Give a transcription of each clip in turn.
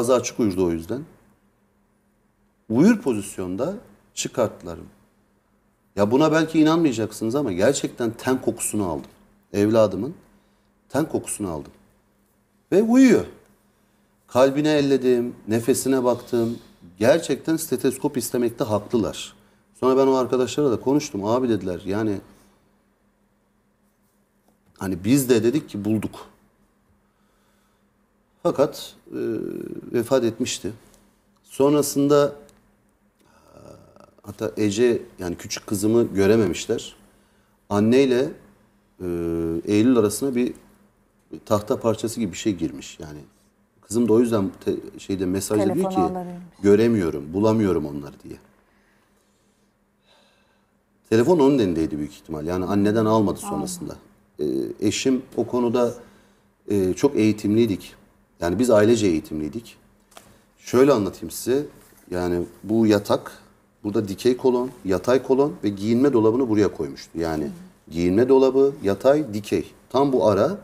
Fazla açık uyurdu o yüzden. Uyur pozisyonda çıkarttılar. Ya buna belki inanmayacaksınız ama gerçekten ten kokusunu aldım. Evladımın ten kokusunu aldım. Ve uyuyor. Kalbine elledim, nefesine baktım. Gerçekten steteskop istemekte haklılar. Sonra ben o arkadaşlara da konuştum. Abi dediler yani hani biz de dedik ki bulduk. Fakat e, vefat etmişti. Sonrasında e, hatta Ece yani küçük kızımı görememişler. Anneyle e, Eylül arasına bir tahta parçası gibi bir şey girmiş. Yani kızım da o yüzden te, şeyde mesajda diyor ki göremiyorum, bulamıyorum onları diye. Telefon onun elindeydi büyük ihtimal. Yani anneden almadı sonrasında. E, eşim o konuda e, çok eğitimliydik. Yani biz ailece eğitimliydik. Şöyle anlatayım size. Yani bu yatak, burada dikey kolon, yatay kolon ve giyinme dolabını buraya koymuştu. Yani giyinme dolabı, yatay, dikey. Tam bu ara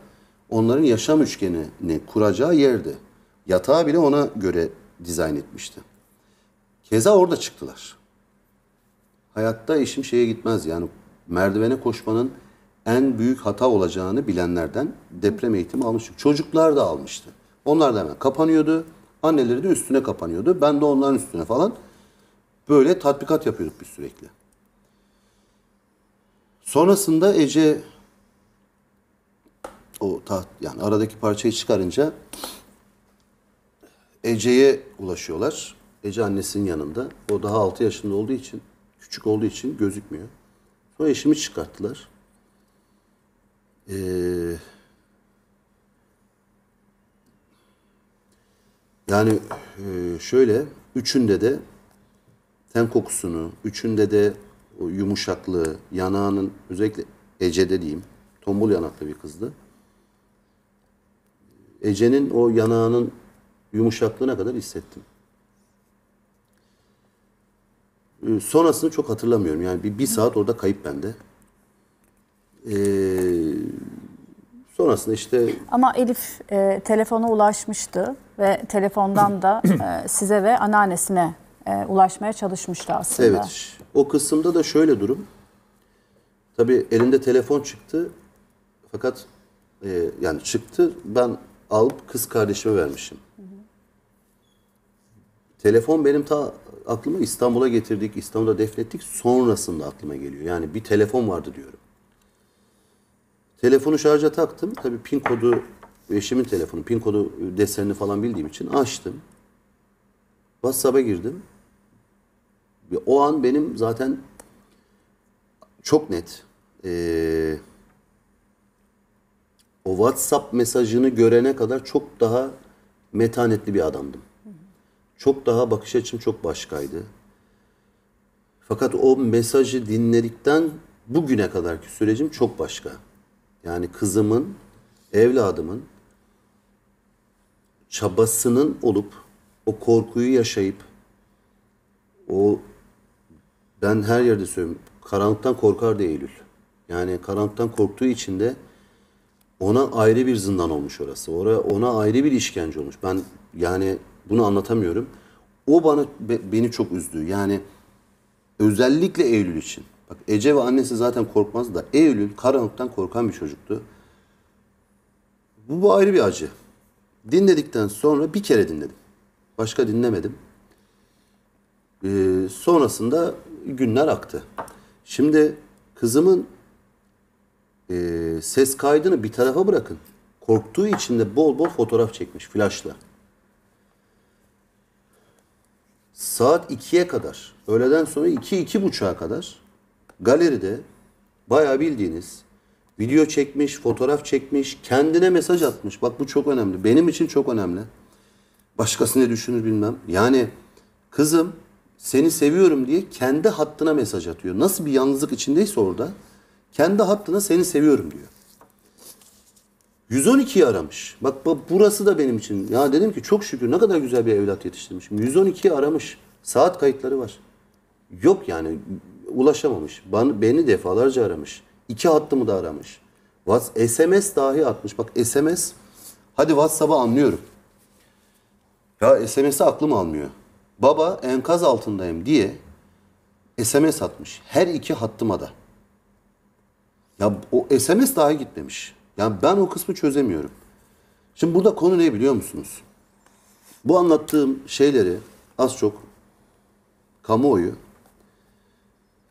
onların yaşam üçgenini kuracağı yerdi. Yatağı bile ona göre dizayn etmişti. Keza orada çıktılar. Hayatta işim şeye gitmez yani merdivene koşmanın en büyük hata olacağını bilenlerden deprem eğitimi almıştık. Çocuklar da almıştı. Onlar da hemen kapanıyordu. Anneleri de üstüne kapanıyordu. Ben de onların üstüne falan böyle tatbikat yapıyorduk biz sürekli. Sonrasında Ece o taht yani aradaki parçayı çıkarınca Ece'ye ulaşıyorlar. Ece annesinin yanında. O daha 6 yaşında olduğu için, küçük olduğu için gözükmüyor. Sonra eşimi çıkarttılar. Ee, Yani e, şöyle üçünde de ten kokusunu, üçünde de o yumuşaklığı, yanağının özellikle Ece'de diyeyim. Tombul yanaklı bir kızdı. Ece'nin o yanağının yumuşaklığına kadar hissettim. Ee, sonrasını çok hatırlamıyorum. Yani bir, bir saat orada kayıp bende. Ee, Sonrasında işte... Ama Elif e, telefona ulaşmıştı ve telefondan da e, size ve anneannesine e, ulaşmaya çalışmıştı aslında. Evet. O kısımda da şöyle durum. Tabii elinde telefon çıktı. Fakat e, yani çıktı ben alıp kız kardeşime vermişim. Telefon benim ta aklıma İstanbul'a getirdik, İstanbul'da defnettik. Sonrasında aklıma geliyor. Yani bir telefon vardı diyorum. Telefonu şarja taktım. Tabii pin kodu eşimin telefonu. Pin kodu desenini falan bildiğim için açtım. WhatsApp'a girdim. Ve o an benim zaten çok net. Ee, o WhatsApp mesajını görene kadar çok daha metanetli bir adamdım. Çok daha bakış açım çok başkaydı. Fakat o mesajı dinledikten bugüne kadarki sürecim çok başka. Yani kızımın, evladımın çabasının olup o korkuyu yaşayıp o ben her yerde söylüyorum karanlıktan korkar diye Eylül. Yani karanlıktan korktuğu için de ona ayrı bir zindan olmuş orası. Oraya, ona ayrı bir işkence olmuş. Ben yani bunu anlatamıyorum. O bana be, beni çok üzdü. Yani özellikle Eylül için. Bak Ece ve annesi zaten korkmazdı, da Eylül karanlıktan korkan bir çocuktu. Bu, bu ayrı bir acı. Dinledikten sonra bir kere dinledim. Başka dinlemedim. Ee, sonrasında günler aktı. Şimdi kızımın e, ses kaydını bir tarafa bırakın. Korktuğu için de bol bol fotoğraf çekmiş flaşla. Saat 2'ye kadar, öğleden sonra 2-2.30'a kadar galeride bayağı bildiğiniz video çekmiş, fotoğraf çekmiş, kendine mesaj atmış. Bak bu çok önemli. Benim için çok önemli. Başkası ne düşünür bilmem. Yani kızım seni seviyorum diye kendi hattına mesaj atıyor. Nasıl bir yalnızlık içindeyse orada kendi hattına seni seviyorum diyor. 112'yi aramış. Bak, bak burası da benim için. Ya dedim ki çok şükür ne kadar güzel bir evlat yetiştirmişim. 112'yi aramış. Saat kayıtları var. Yok yani ulaşamamış. Beni defalarca aramış. İki hattımı da aramış. SMS dahi atmış. Bak SMS hadi WhatsApp'ı anlıyorum. Ya SMS'i aklım almıyor. Baba enkaz altındayım diye SMS atmış. Her iki hattıma da. Ya o SMS dahi gitmemiş. Yani ben o kısmı çözemiyorum. Şimdi burada konu ne biliyor musunuz? Bu anlattığım şeyleri az çok kamuoyu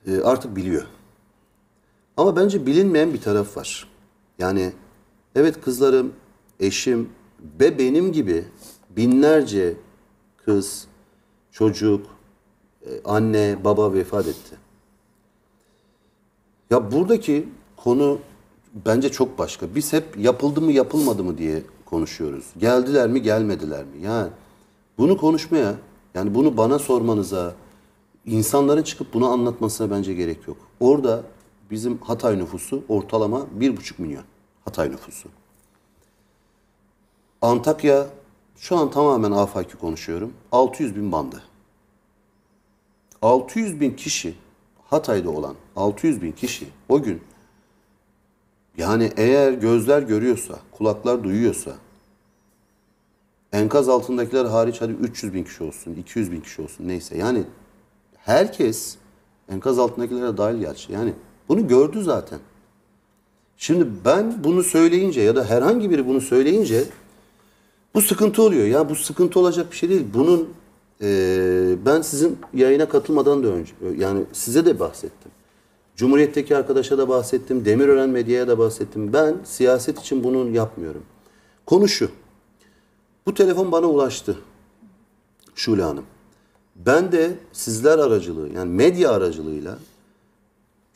e, artık biliyor. Ama bence bilinmeyen bir taraf var. Yani evet kızlarım, eşim ve benim gibi binlerce kız, çocuk, e, anne, baba vefat etti. Ya buradaki konu bence çok başka. Biz hep yapıldı mı yapılmadı mı diye konuşuyoruz. Geldiler mi gelmediler mi? Yani bunu konuşmaya, yani bunu bana sormanıza, insanların çıkıp bunu anlatmasına bence gerek yok. Orada bizim Hatay nüfusu ortalama 1,5 milyon. Hatay nüfusu. Antakya şu an tamamen afaki konuşuyorum. 600 bin bandı. 600 bin kişi Hatay'da olan 600 bin kişi o gün yani eğer gözler görüyorsa, kulaklar duyuyorsa enkaz altındakiler hariç hadi 300 bin kişi olsun, 200 bin kişi olsun neyse yani herkes enkaz altındakilere dahil gerçi yani bunu gördü zaten. Şimdi ben bunu söyleyince ya da herhangi biri bunu söyleyince bu sıkıntı oluyor. Ya bu sıkıntı olacak bir şey değil. Bunun e, ben sizin yayına katılmadan da önce yani size de bahsettim. Cumhuriyet'teki arkadaşa da bahsettim. Demirören medyaya da bahsettim. Ben siyaset için bunu yapmıyorum. Konu şu. Bu telefon bana ulaştı. Şule Hanım. Ben de sizler aracılığı yani medya aracılığıyla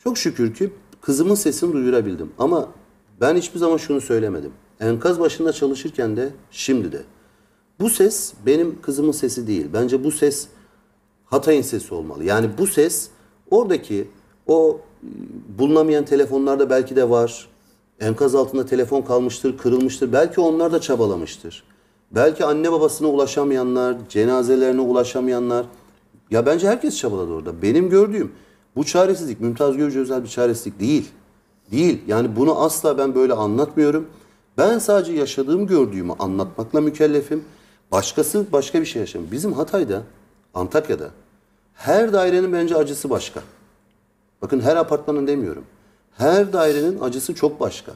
çok şükür ki kızımın sesini duyurabildim. Ama ben hiçbir zaman şunu söylemedim. Enkaz başında çalışırken de şimdi de. Bu ses benim kızımın sesi değil. Bence bu ses Hatay'ın sesi olmalı. Yani bu ses oradaki o e, bulunamayan telefonlarda belki de var. Enkaz altında telefon kalmıştır, kırılmıştır. Belki onlar da çabalamıştır. Belki anne babasına ulaşamayanlar, cenazelerine ulaşamayanlar. Ya bence herkes çabaladı orada. Benim gördüğüm bu çaresizlik Mümtaz Gövce özel bir çaresizlik değil. Değil. Yani bunu asla ben böyle anlatmıyorum. Ben sadece yaşadığım gördüğümü anlatmakla mükellefim. Başkası başka bir şey yaşamıyor. Bizim Hatay'da, Antakya'da her dairenin bence acısı başka. Bakın her apartmanın demiyorum. Her dairenin acısı çok başka.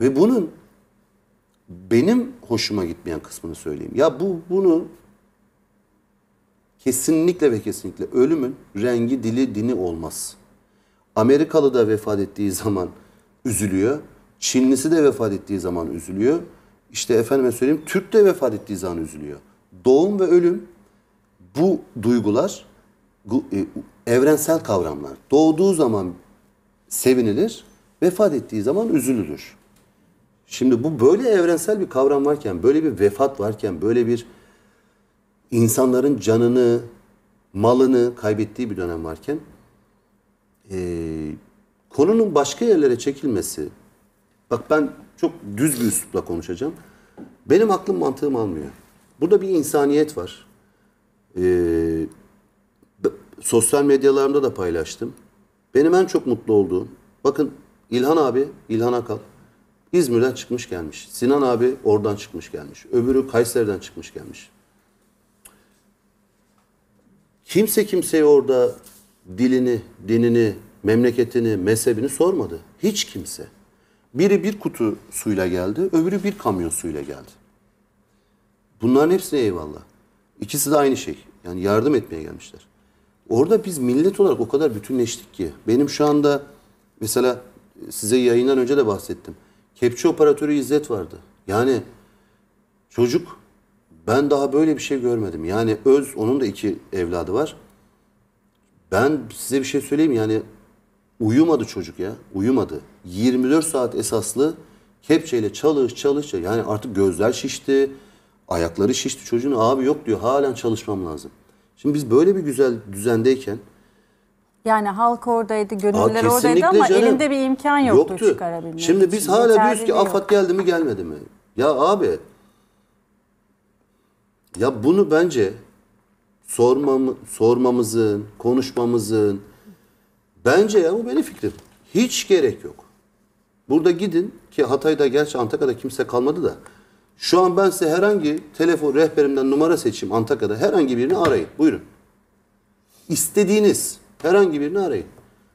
Ve bunun benim hoşuma gitmeyen kısmını söyleyeyim. Ya bu bunu kesinlikle ve kesinlikle ölümün rengi, dili, dini olmaz. Amerikalı da vefat ettiği zaman üzülüyor. Çinlisi de vefat ettiği zaman üzülüyor. İşte efendime söyleyeyim Türk de vefat ettiği zaman üzülüyor. Doğum ve ölüm bu duygular e, evrensel kavramlar. Doğduğu zaman sevinilir, vefat ettiği zaman üzülülür. Şimdi bu böyle evrensel bir kavram varken, böyle bir vefat varken, böyle bir insanların canını, malını kaybettiği bir dönem varken e, konunun başka yerlere çekilmesi bak ben çok düz bir üslupla konuşacağım. Benim aklım mantığım almıyor. Burada bir insaniyet var. Ee, sosyal medyalarımda da paylaştım. Benim en çok mutlu olduğum, bakın İlhan abi, İlhan Akal, İzmir'den çıkmış gelmiş. Sinan abi oradan çıkmış gelmiş. Öbürü Kayseri'den çıkmış gelmiş. Kimse kimseye orada dilini, dinini, memleketini, mezhebini sormadı. Hiç kimse. Biri bir kutu suyla geldi, öbürü bir kamyon suyla geldi. Bunların hepsine eyvallah. İkisi de aynı şey. Yani yardım etmeye gelmişler. Orada biz millet olarak o kadar bütünleştik ki. Benim şu anda mesela size yayından önce de bahsettim. Kepçe operatörü İzzet vardı. Yani çocuk ben daha böyle bir şey görmedim. Yani öz onun da iki evladı var. Ben size bir şey söyleyeyim yani uyumadı çocuk ya. Uyumadı. 24 saat esaslı kepçeyle çalış çalış. Yani artık gözler şişti. Ayakları şişti çocuğun. Abi yok diyor halen çalışmam lazım. Şimdi biz böyle bir güzel düzendeyken yani halk oradaydı, gönüller Aa, oradaydı ama canım. elinde bir imkan yoktu, yoktu. çıkarabilmek Şimdi biz için. hala diyoruz ki yok. AFAD geldi mi gelmedi mi? Ya abi ya bunu bence sormam, sormamızın, konuşmamızın bence ya bu benim fikrim. Hiç gerek yok. Burada gidin ki Hatay'da gerçi Antakya'da kimse kalmadı da şu an ben size herhangi telefon rehberimden numara seçeyim Antakya'da herhangi birini arayın. Buyurun. İstediğiniz Herhangi birini arayın.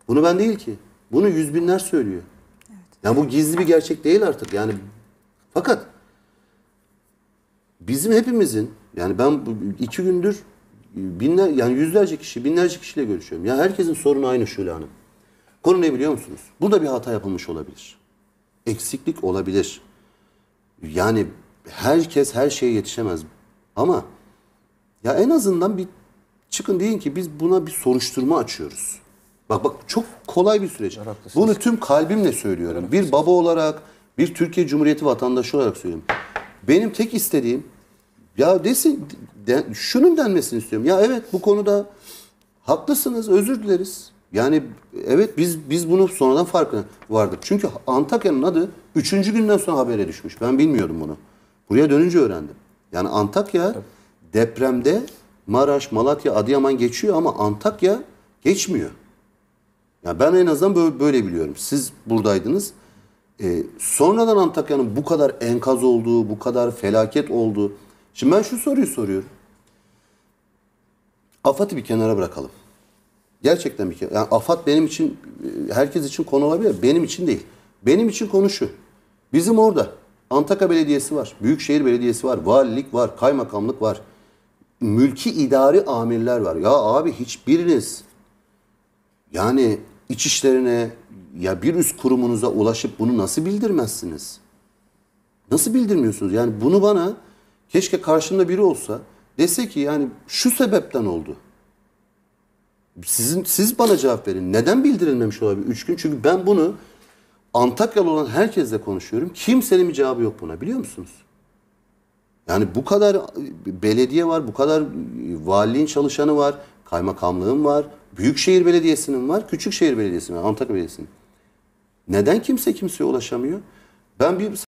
Bunu ben değil ki. Bunu yüz binler söylüyor. Evet. Yani bu gizli bir gerçek değil artık. Yani fakat bizim hepimizin yani ben iki gündür e, binler yani yüzlerce kişi binlerce kişiyle görüşüyorum. Ya herkesin sorunu aynı Şule Hanım. Konu ne biliyor musunuz? Burada bir hata yapılmış olabilir. Eksiklik olabilir. Yani herkes her şeye yetişemez. Ama ya en azından bir Çıkın deyin ki biz buna bir soruşturma açıyoruz. Bak bak çok kolay bir süreç. Bunu tüm kalbimle söylüyorum. Bir baba olarak, bir Türkiye Cumhuriyeti vatandaşı olarak söylüyorum. Benim tek istediğim ya desin de, şunun denmesini istiyorum. Ya evet bu konuda haklısınız. Özür dileriz. Yani evet biz biz bunu sonradan farkına vardık. Çünkü Antakya'nın adı 3. günden sonra habere düşmüş. Ben bilmiyordum bunu. Buraya dönünce öğrendim. Yani Antakya evet. depremde Maraş, Malatya, Adıyaman geçiyor ama Antakya geçmiyor. Yani ben en azından böyle, böyle biliyorum. Siz buradaydınız. Ee, sonradan Antakya'nın bu kadar enkaz olduğu, bu kadar felaket olduğu. Şimdi ben şu soruyu soruyorum. AFAD'ı bir kenara bırakalım. Gerçekten bir kenara. Yani AFAD benim için, e, herkes için konu olabilir. Benim için değil. Benim için konu şu. Bizim orada Antakya Belediyesi var. Büyükşehir Belediyesi var. Valilik var. Kaymakamlık var mülki idari amirler var. Ya abi hiçbiriniz yani iç işlerine ya bir üst kurumunuza ulaşıp bunu nasıl bildirmezsiniz? Nasıl bildirmiyorsunuz? Yani bunu bana keşke karşımda biri olsa dese ki yani şu sebepten oldu. Sizin siz bana cevap verin. Neden bildirilmemiş olabilir 3 gün? Çünkü ben bunu Antakyalı olan herkesle konuşuyorum. Kimsenin bir cevabı yok buna biliyor musunuz? Yani bu kadar belediye var, bu kadar e, valiliğin çalışanı var, kaymakamlığın var, büyükşehir belediyesinin var, küçükşehir belediyesinin var, Antakya belediyesinin. Neden kimse kimseye ulaşamıyor? Ben bir